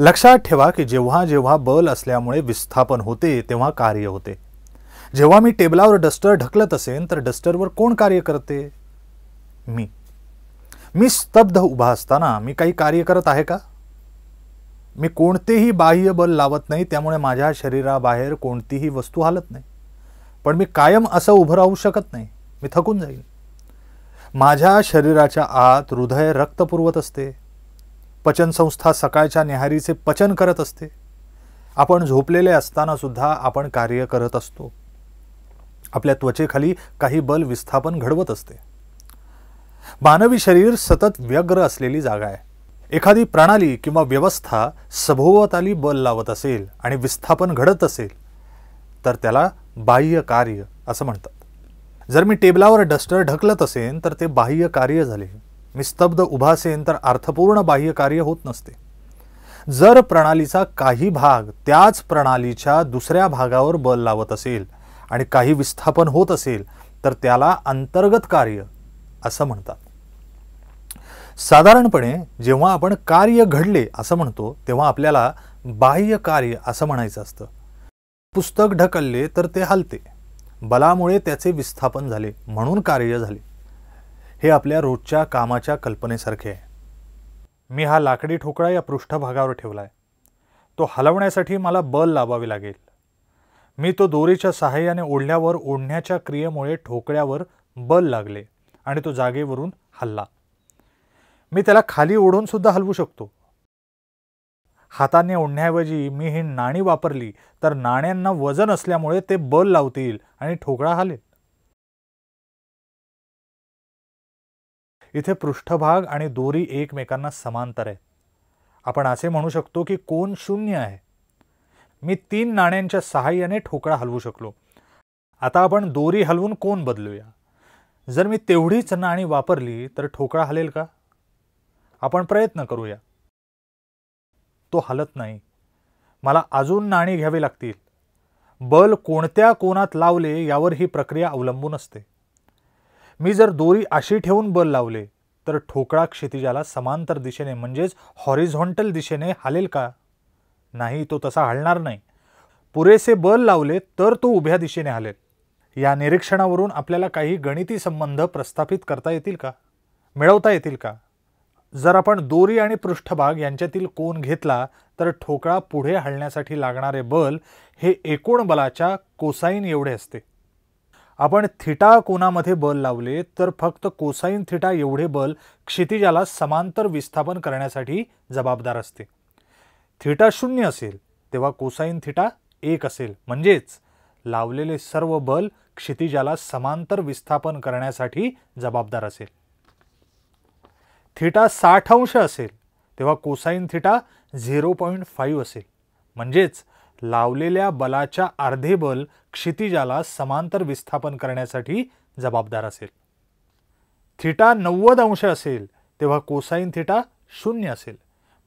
लक्षात ठेवा की जेव्हा जेव्हा बल असल्यामुळे विस्थापन होते तेव्हा कार्य होते जेव्हा मी टेबलावर डस्टर ढकलत असेन तर डस्टरवर कोण कार्य करते मी मी स्तब्ध उभा असताना मी काही कार्य करत आहे का मी कोणतेही बाह्य बल लावत नाही त्यामुळे माझ्या शरीराबाहेर कोणतीही वस्तू हालत नाही पण मी कायम असं उभं राहू शकत नाही मी थकून जाईल माझ्या शरीराच्या आत हृदय रक्त पुरवत असते पचनसंस्था सकाळच्या निहारीचे पचन करत असते आपण झोपलेले असताना सुद्धा आपण कार्य करत असतो आपल्या त्वचेखाली काही बल विस्थापन घडवत असते मानवी शरीर सतत व्यग्र असलेली जागा आहे एखादी प्रणाली किंवा व्यवस्था सभोवताली बल लावत असेल आणि विस्थापन घडत असेल तर त्याला बाह्य कार्य असं म्हणतात जर मी टेबलावर डस्टर ढकलत असेन तर ते बाह्य कार्य झाले निस्तब्ध उभा असेल तर अर्थपूर्ण बाह्य कार्य होत नसते जर प्रणालीचा काही भाग त्याच प्रणालीच्या दुसऱ्या भागावर बल लावत असेल आणि काही विस्थापन होत असेल तर त्याला अंतर्गत कार्य असं म्हणतात साधारणपणे जेव्हा आपण कार्य घडले असं म्हणतो तेव्हा आपल्याला बाह्य कार्य असं म्हणायचं असतं पुस्तक ढकलले तर ते हलते बलामुळे त्याचे विस्थापन झाले म्हणून कार्य झाले हे आपल्या रोजच्या कामाच्या कल्पनेसारखे आहे मी हा लाकडी ठोकळा या पृष्ठभागावर ठेवला आहे तो हलवण्यासाठी मला बल लावावे लागेल मी तो दोरीच्या सहाय्याने ओढल्यावर ओढण्याच्या क्रियेमुळे ठोकळ्यावर बल लागले आणि तो जागेवरून हल्ला मी त्याला खाली ओढून सुद्धा हलवू शकतो हाताने ओढण्याऐवजी मी ही नाणी वापरली तर नाण्यांना वजन असल्यामुळे ते बल लावतील आणि ठोकळा हालेल इथे पृष्ठभाग आणि दोरी एकमेकांना समांतर आहे आपण असे म्हणू शकतो की कोण शून्य आहे मी तीन नाण्यांच्या सहाय्याने ठोकळा हलवू शकलो आता आपण दोरी हलवून कोण बदलूया जर मी तेवढीच नाणी वापरली तर ठोकळा हलेल का आपण प्रयत्न करूया तो हलत नाही मला अजून नाणी घ्यावी लागतील बल कोणत्या कोणात लावले यावर ही प्रक्रिया अवलंबून असते मी जर दोरी अशी ठेवून बल लावले तर ठोकळा क्षितिजाला समांतर दिशेने म्हणजेच हॉरिझॉन्टल दिशेने हालेल का नाही तो तसा हलणार नाही पुरेसे बल लावले तर तो उभ्या दिशेने हालेल या निरीक्षणावरून आपल्याला काही गणिती संबंध प्रस्थापित करता येतील का मिळवता येतील का जर आपण दोरी आणि पृष्ठभाग यांच्यातील कोण घेतला तर ठोकळा पुढे हलण्यासाठी लागणारे बल हे एकूण बलाच्या कोसाईन एवढे असते आपण थिटा कोणामध्ये बल लावले तर फक्त कोसाईन थिटा एवढे बल क्षितिजाला समांतर विस्थापन करण्यासाठी जबाबदार असते थिटा शून्य असेल तेव्हा कोसाईन थिटा एक असेल म्हणजेच लावलेले सर्व बल क्षितिजाला समांतर विस्थापन करण्यासाठी जबाबदार असेल थिटा साठ अंश असेल तेव्हा cosine theta zero point five असेल म्हणजेच लावलेल्या बलाच्या अर्धे बल क्षितिजाला समांतर विस्थापन करण्यासाठी जबाबदार असेल थिटा नव्वद अंश असेल तेव्हा कोसाईन थिटा शून्य असेल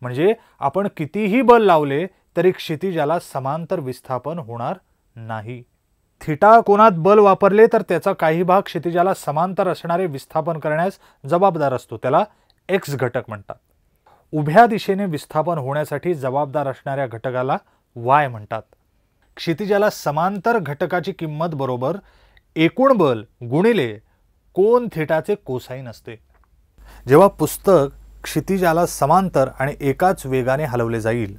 म्हणजे आपण कितीही बल लावले तरी क्षितिजाला समांतर विस्थापन होणार नाही थिटा कोणात बल वापरले तर त्याचा काही भाग क्षितिजाला समांतर असणारे विस्थापन करण्यास जबाबदार असतो त्याला एक्स घटक म्हणतात उभ्या दिशेने विस्थापन होण्यासाठी जबाबदार असणाऱ्या घटकाला वाय म्हणतात क्षितिजाला समांतर घटकाची किंमत बरोबर एकूण बल गुणिले कोन थेटाचे कोसाईन असते जेव्हा पुस्तक क्षितिजाला समांतर आणि एकाच वेगाने हलवले जाईल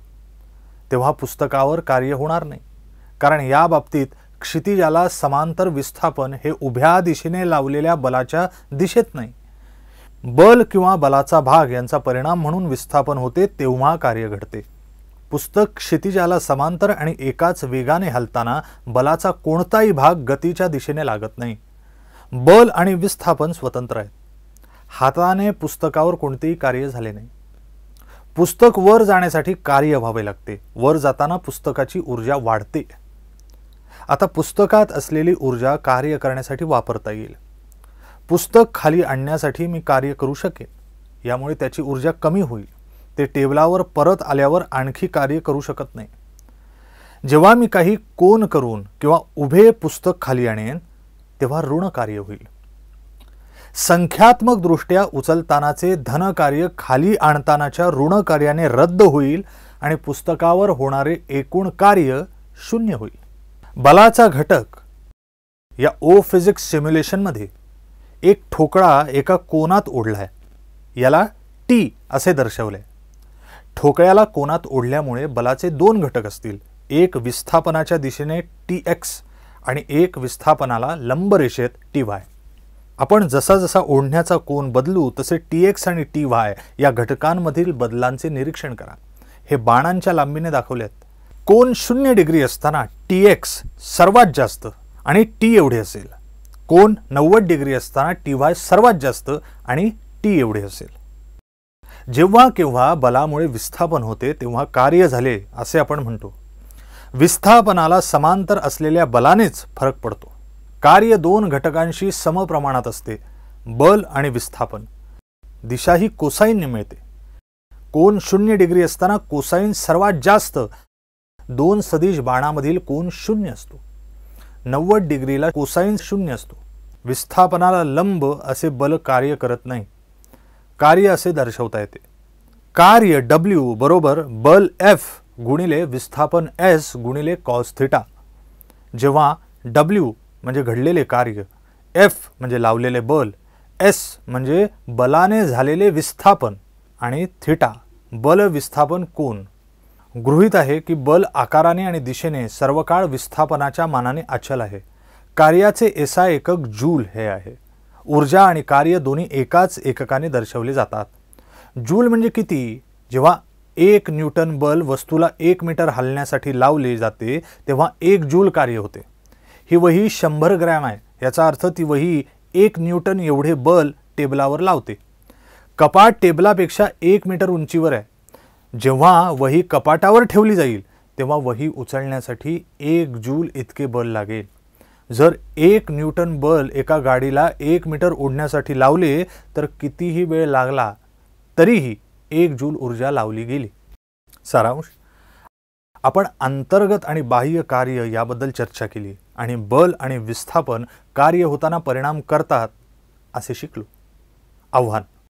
तेव्हा पुस्तकावर कार्य होणार नाही कारण या बाबतीत क्षितिजाला समांतर विस्थापन हे उभ्या दिशेने लावलेल्या बलाच्या दिशेत नाही बल किंवा बलाचा भाग यांचा परिणाम म्हणून विस्थापन होते तेव्हा कार्य घडते पुस्तक क्षितिजाला समांतर आणि एकाच वेगाने हलताना बलाचा कोणताही भाग गतीच्या दिशेने लागत नाही बल आणि विस्थापन स्वतंत्र आहेत हाताने पुस्तकावर कोणतेही कार्य झाले नाही पुस्तक वर जाण्यासाठी कार्य व्हावे लागते वर जाताना पुस्तकाची ऊर्जा वाढते आता पुस्तकात असलेली ऊर्जा कार्य करण्यासाठी वापरता येईल पुस्तक खाली आणण्यासाठी मी कार्य करू शकेन यामुळे त्याची ऊर्जा कमी होईल ते टेबलावर परत आल्यावर आणखी कार्य करू शकत नाही जेव्हा मी काही कोन करून किंवा उभे पुस्तक खाली आणेन तेव्हा ऋण कार्य होईल संख्यात्मकदृष्ट्या उचलतानाचे धनकार्य खाली आणतानाच्या कार्याने रद्द होईल आणि पुस्तकावर होणारे एकूण कार्य शून्य होईल बलाचा घटक या ओ फिजिक्स सिम्युलेशनमध्ये एक ठोकळा एका कोनात ओढलाय याला टी असे दर्शवले ठोकळ्याला कोनात ओढल्यामुळे बलाचे दोन घटक असतील एक विस्थापनाच्या दिशेने टी एक्स आणि एक विस्थापनाला लंब रेषेत टी वाय आपण जसा जसा ओढण्याचा कोन बदलू तसे टी एक्स आणि टी वाय या घटकांमधील बदलांचे निरीक्षण करा हे बाणांच्या लांबीने दाखवलेत कोन शून्य डिग्री असताना टी एक्स सर्वात जास्त आणि टी एवढे असेल कोन नव्वद डिग्री असताना टी वाय सर्वात जास्त आणि टी एवढे असेल जेव्हा केव्हा बलामुळे विस्थापन होते तेव्हा कार्य झाले असे आपण म्हणतो विस्थापनाला समांतर असलेल्या बलानेच फरक पडतो कार्य दोन घटकांशी समप्रमाणात असते बल आणि विस्थापन दिशा ही कोसाईनने मिळते कोण शून्य डिग्री असताना कोसाईन सर्वात जास्त दोन सदिश बाणामधील कोण शून्य असतो नव्वद डिग्रीला कोसाईन शून्य असतो विस्थापनाला लंब असे बल कार्य करत नाही कार्य असे दर्शवता येते कार्य डब्ल्यू बरोबर बल एफ गुणिले विस्थापन एस गुणिले कॉस थिटा जेव्हा डब्ल्यू म्हणजे घडलेले कार्य एफ म्हणजे लावलेले बल एस म्हणजे बलाने झालेले विस्थापन आणि थिटा बल विस्थापन कोण गृहित आहे की बल आकाराने आणि दिशेने सर्वकाळ विस्थापनाच्या मानाने अचल आहे कार्याचे एसा एकक जूल हे आहे ऊर्जा आणि कार्य दोन्ही एकाच एककाने दर्शवले जातात जूल म्हणजे किती जेव्हा एक न्यूटन बल वस्तूला एक मीटर हलण्यासाठी लावले जाते तेव्हा एक जूल कार्य होते ही वही शंभर ग्रॅम आहे याचा अर्थ ती वही एक न्यूटन एवढे बल टेबलावर लावते कपाट टेबलापेक्षा एक मीटर उंचीवर आहे जेव्हा वही कपाटावर ठेवली जाईल तेव्हा वही उचलण्यासाठी एक जूल इतके बल लागेल जर एक न्यूटन बल एका गाडीला एक मीटर ओढण्यासाठी लावले तर कितीही वेळ लागला तरीही एक जूल ऊर्जा लावली गेली सारांश आपण अंतर्गत आणि बाह्य कार्य याबद्दल चर्चा केली आणि बल आणि विस्थापन कार्य होताना परिणाम करतात असे शिकलो आव्हान